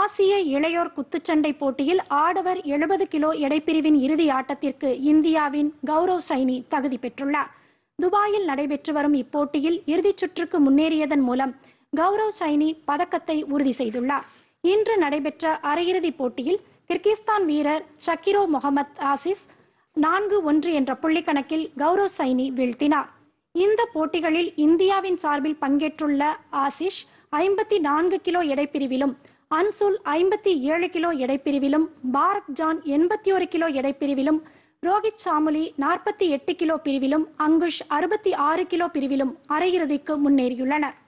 ஆசிய இளையோர் குத்துச்சண்டை போட்டியில் ஆடவர் எழுபது கிலோ எடைப்பிரிவின் இறுதி ஆட்டத்திற்கு இந்தியாவின் கௌரவ் சைனி தகுதி பெற்றுள்ளார் துபாயில் நடைபெற்று வரும் இப்போட்டியில் இறுதிச் சுற்றுக்கு முன்னேறியதன் மூலம் கௌரவ் சைனி பதக்கத்தை உறுதி செய்துள்ளார் இன்று நடைபெற்ற அரையிறுதிப் போட்டியில் கிர்கிஸ்தான் வீரர் ஷக்கிரோ முகமத் ஆசிஸ் நான்கு ஒன்று என்ற புள்ளிக்கணக்கில் கௌரவ் சைனி வீழ்த்தினார் இந்த போட்டிகளில் இந்தியாவின் சார்பில் பங்கேற்றுள்ள ஆசிஷ் ஐம்பத்தி நான்கு கிலோ எடைப்பிரிவிலும் அன்சுல் ஐம்பத்தி ஏழு கிலோ எடைப்பிரிவிலும் பாரத் ஜான் எண்பத்தி ஒரு கிலோ எடைப்பிரிவிலும் ரோஹித் சாமுலி நாற்பத்தி எட்டு கிலோ பிரிவிலும் அங்குஷ் அறுபத்தி ஆறு கிலோ பிரிவிலும் அரையிறுதிக்கு முன்னேறியுள்ளனர்